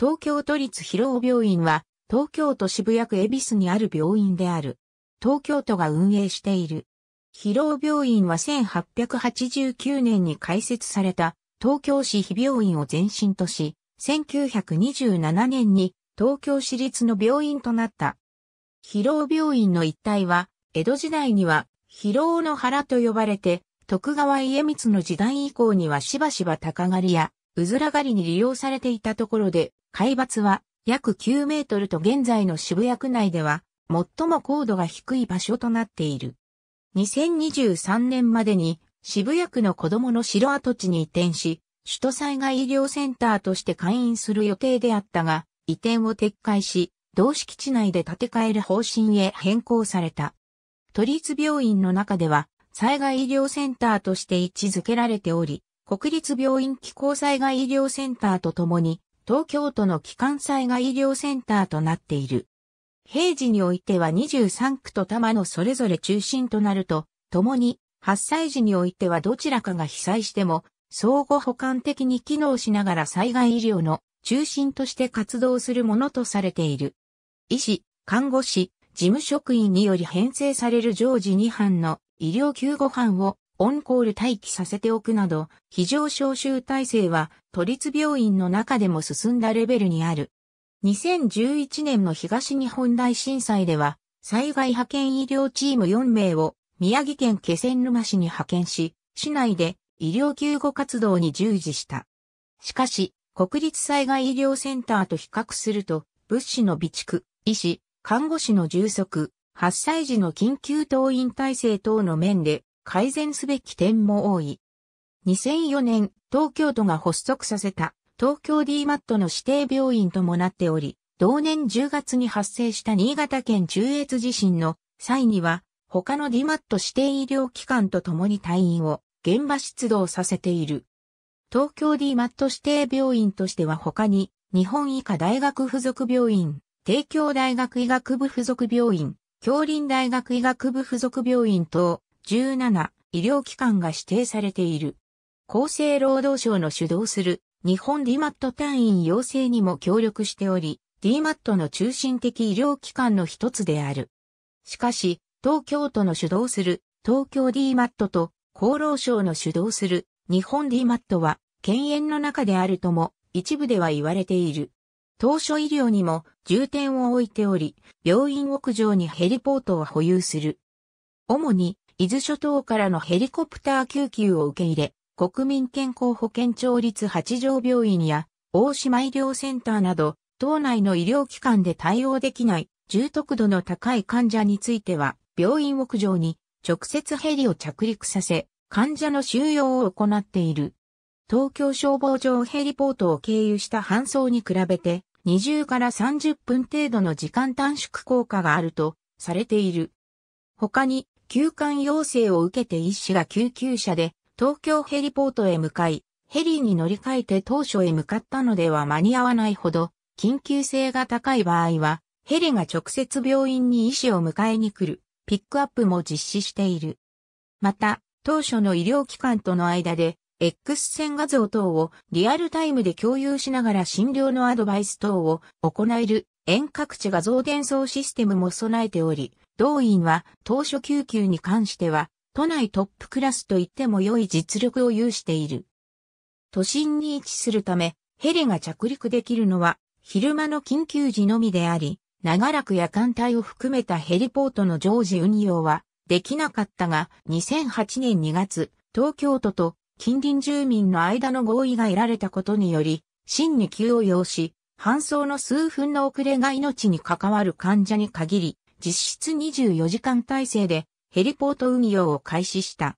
東京都立広尾病院は、東京都渋谷区恵比寿にある病院である。東京都が運営している。広尾病院は1889年に開設された東京市非病院を前身とし、1927年に東京市立の病院となった。広尾病院の一帯は、江戸時代には広尾の原と呼ばれて、徳川家光の時代以降にはしばしば高狩りやうずら狩りに利用されていたところで、海抜は約9メートルと現在の渋谷区内では最も高度が低い場所となっている。2023年までに渋谷区の子供の城跡地に移転し、首都災害医療センターとして開院する予定であったが、移転を撤回し、同敷地内で建て替える方針へ変更された。都立病院の中では、災害医療センターとして位置づけられており、国立病院機構災害医療センターとともに、東京都の基幹災害医療センターとなっている。平時においては23区と多摩のそれぞれ中心となると、共に発災時においてはどちらかが被災しても、相互補完的に機能しながら災害医療の中心として活動するものとされている。医師、看護師、事務職員により編成される常時2班の医療救護班をオンコール待機させておくなど、非常招集体制は都立病院の中でも進んだレベルにある。2011年の東日本大震災では、災害派遣医療チーム4名を宮城県気仙沼市に派遣し、市内で医療救護活動に従事した。しかし、国立災害医療センターと比較すると、物資の備蓄、医師、看護師の充足、8歳児の緊急登院体制等の面で改善すべき点も多い。2004年、東京都が発足させた東京 DMAT の指定病院ともなっており、同年10月に発生した新潟県中越地震の際には、他の DMAT 指定医療機関と共に隊員を現場出動させている。東京 DMAT 指定病院としては他に、日本医科大学附属病院、帝京大学医学部附属病院、京林大学医学部附属病院等、17医療機関が指定されている。厚生労働省の主導する日本 DMAT 単位養成にも協力しており、DMAT の中心的医療機関の一つである。しかし、東京都の主導する東京 DMAT と厚労省の主導する日本 DMAT は犬猿の中であるとも一部では言われている。当初医療にも重点を置いており、病院屋上にヘリポートを保有する。主に伊豆諸島からのヘリコプター救急を受け入れ、国民健康保険庁立八条病院や大島医療センターなど、島内の医療機関で対応できない重篤度の高い患者については、病院屋上に直接ヘリを着陸させ、患者の収容を行っている。東京消防庁ヘリポートを経由した搬送に比べて、20から30分程度の時間短縮効果があるとされている。他に休館要請を受けて医師が救急車で東京ヘリポートへ向かい、ヘリに乗り換えて当初へ向かったのでは間に合わないほど、緊急性が高い場合は、ヘリが直接病院に医師を迎えに来る、ピックアップも実施している。また、当初の医療機関との間で、X 線画像等をリアルタイムで共有しながら診療のアドバイス等を行える遠隔地画像減。層システムも備えており、同院は当初救急に関しては、都内トップクラスと言っても良い実力を有している。都心に位置するため、ヘリが着陸できるのは、昼間の緊急時のみであり、長らく夜間帯を含めたヘリポートの常時運用はできなかったが、2008年2月、東京都と近隣住民の間の合意が得られたことにより、真に急を要し、搬送の数分の遅れが命に関わる患者に限り、実質24時間体制でヘリポート運用を開始した。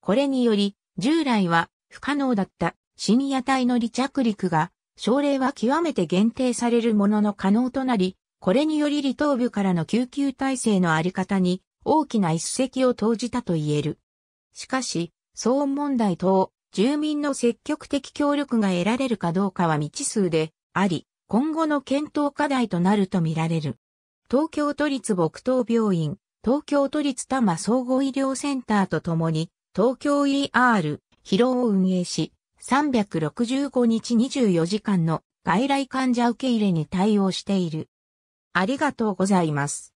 これにより、従来は不可能だった深夜帯の離着陸が、症例は極めて限定されるものの可能となり、これにより離島部からの救急体制のあり方に大きな一石を投じたと言える。しかし、騒音問題等、住民の積極的協力が得られるかどうかは未知数で、あり、今後の検討課題となるとみられる。東京都立木東病院、東京都立多摩総合医療センターとともに、東京 ER、疲労を運営し、365日24時間の外来患者受け入れに対応している。ありがとうございます。